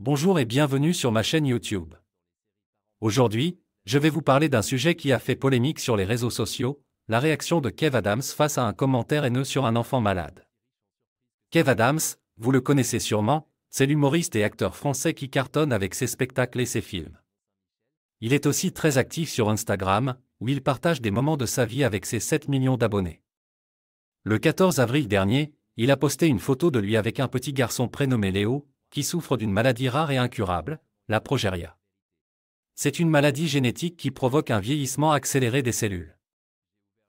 Bonjour et bienvenue sur ma chaîne YouTube. Aujourd'hui, je vais vous parler d'un sujet qui a fait polémique sur les réseaux sociaux, la réaction de Kev Adams face à un commentaire haineux sur un enfant malade. Kev Adams, vous le connaissez sûrement, c'est l'humoriste et acteur français qui cartonne avec ses spectacles et ses films. Il est aussi très actif sur Instagram, où il partage des moments de sa vie avec ses 7 millions d'abonnés. Le 14 avril dernier, il a posté une photo de lui avec un petit garçon prénommé Léo, qui souffre d'une maladie rare et incurable, la progéria. C'est une maladie génétique qui provoque un vieillissement accéléré des cellules.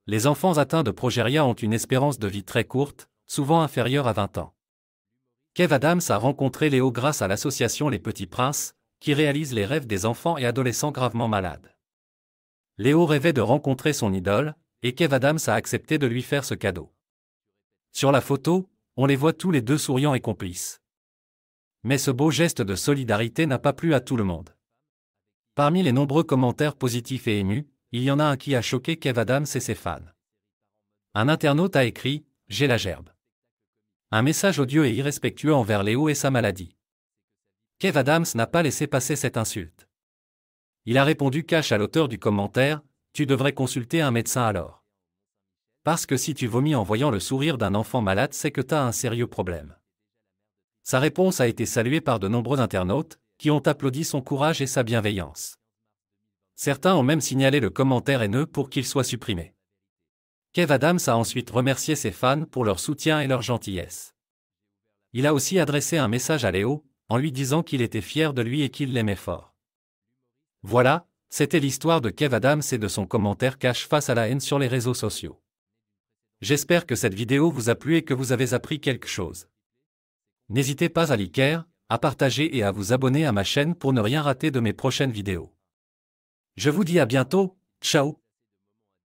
Les enfants atteints de progéria ont une espérance de vie très courte, souvent inférieure à 20 ans. Kev Adams a rencontré Léo grâce à l'association Les Petits Princes, qui réalise les rêves des enfants et adolescents gravement malades. Léo rêvait de rencontrer son idole, et Kev Adams a accepté de lui faire ce cadeau. Sur la photo, on les voit tous les deux souriants et complices. Mais ce beau geste de solidarité n'a pas plu à tout le monde. Parmi les nombreux commentaires positifs et émus, il y en a un qui a choqué Kev Adams et ses fans. Un internaute a écrit J'ai la gerbe. Un message odieux et irrespectueux envers Léo et sa maladie. Kev Adams n'a pas laissé passer cette insulte. Il a répondu cash à l'auteur du commentaire Tu devrais consulter un médecin alors. Parce que si tu vomis en voyant le sourire d'un enfant malade, c'est que t'as un sérieux problème. Sa réponse a été saluée par de nombreux internautes, qui ont applaudi son courage et sa bienveillance. Certains ont même signalé le commentaire haineux pour qu'il soit supprimé. Kev Adams a ensuite remercié ses fans pour leur soutien et leur gentillesse. Il a aussi adressé un message à Léo, en lui disant qu'il était fier de lui et qu'il l'aimait fort. Voilà, c'était l'histoire de Kev Adams et de son commentaire cache face à la haine sur les réseaux sociaux. J'espère que cette vidéo vous a plu et que vous avez appris quelque chose. N'hésitez pas à liker, à partager et à vous abonner à ma chaîne pour ne rien rater de mes prochaines vidéos. Je vous dis à bientôt, ciao